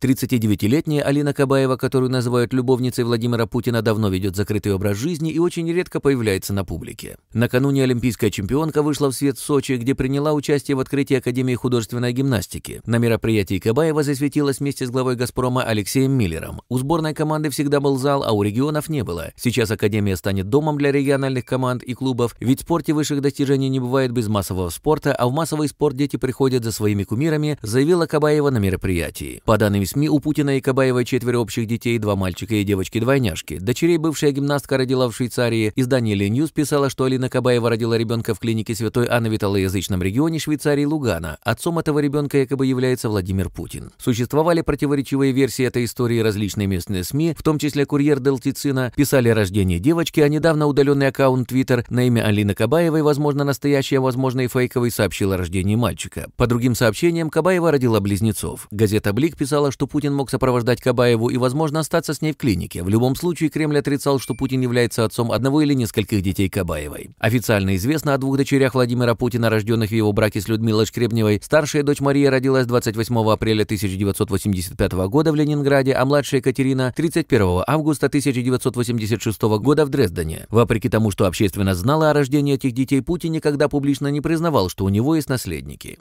39-летняя Алина Кабаева, которую называют любовницей Владимира Путина, давно ведет закрытый образ жизни и очень редко появляется на публике. Накануне олимпийская чемпионка вышла в свет в Сочи, где приняла участие в открытии Академии художественной гимнастики. На мероприятии Кабаева засветилась вместе с главой «Газпрома» Алексеем Миллером. У сборной команды всегда был зал, а у регионов не было. Сейчас Академия станет домом для региональных команд и клубов, ведь в спорте высших достижений не бывает без массового спорта, а в массовый спорт дети приходят за своими кумирами, заявила Кабаева на мероприятии. По данным СМИ, у Путина и Кабаева четверо общих детей, два мальчика и девочки-двойняшки. Дочерей бывшая гимнастка родила в Швейцарии. Издание «Ли Ньюс» писало, что Алина Кабаева родила ребенка в клинике Святой Анны в италоязычном регионе Швейцарии Лугана. Отцом этого ребенка якобы является Владимир Путин. Существовали противоречивые версии этой истории различные местные СМИ, в том числе «Курьер Делтицина», писали о рождении девочки, а недавно удаленный аккаунт Твиттер на имя Алины Кабаевой, возможно, настоящая, возможно и фейковый, сообщил о рождении мальчика. По другим сообщениям, Кабаева родила близнецов. Газета «Блик» писала, что что Путин мог сопровождать Кабаеву и, возможно, остаться с ней в клинике. В любом случае, Кремль отрицал, что Путин является отцом одного или нескольких детей Кабаевой. Официально известно о двух дочерях Владимира Путина, рожденных в его браке с Людмилой Шкребневой. Старшая дочь Мария родилась 28 апреля 1985 года в Ленинграде, а младшая Екатерина 31 августа 1986 года в Дрездене. Вопреки тому, что общественно знала о рождении этих детей, Путин никогда публично не признавал, что у него есть наследники.